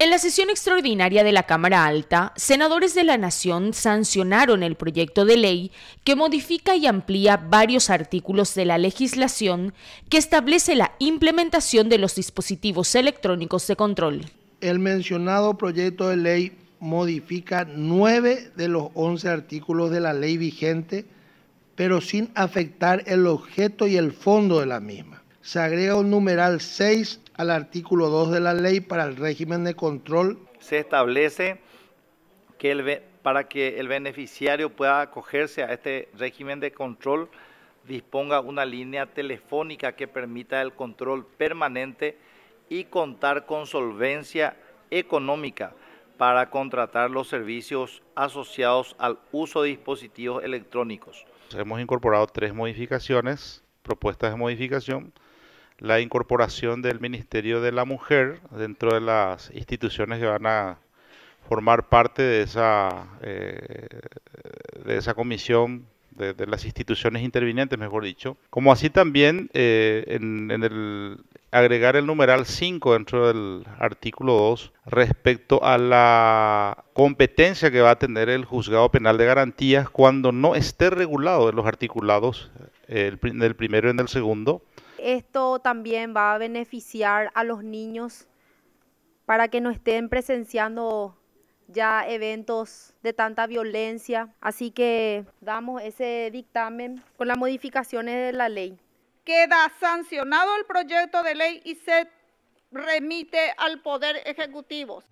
En la sesión extraordinaria de la Cámara Alta, senadores de la Nación sancionaron el proyecto de ley que modifica y amplía varios artículos de la legislación que establece la implementación de los dispositivos electrónicos de control. El mencionado proyecto de ley modifica nueve de los once artículos de la ley vigente, pero sin afectar el objeto y el fondo de la misma. Se agrega un numeral 6 al artículo 2 de la ley para el régimen de control. Se establece que para que el beneficiario pueda acogerse a este régimen de control, disponga una línea telefónica que permita el control permanente y contar con solvencia económica para contratar los servicios asociados al uso de dispositivos electrónicos. Hemos incorporado tres modificaciones, propuestas de modificación la incorporación del Ministerio de la Mujer dentro de las instituciones que van a formar parte de esa, eh, de esa comisión de, las instituciones intervinientes, mejor dicho. Como así también eh, en, el agregar el numeral 5 dentro del artículo 2 respecto a la competencia que va a tener el juzgado penal de garantías cuando no esté regulado en los articulados, eh, del en primero y en el segundo, esto también va a beneficiar a los niños para que no estén presenciando ya eventos de tanta violencia. Así que damos ese dictamen con las modificaciones de la ley. Queda sancionado el proyecto de ley y se remite al Poder Ejecutivo.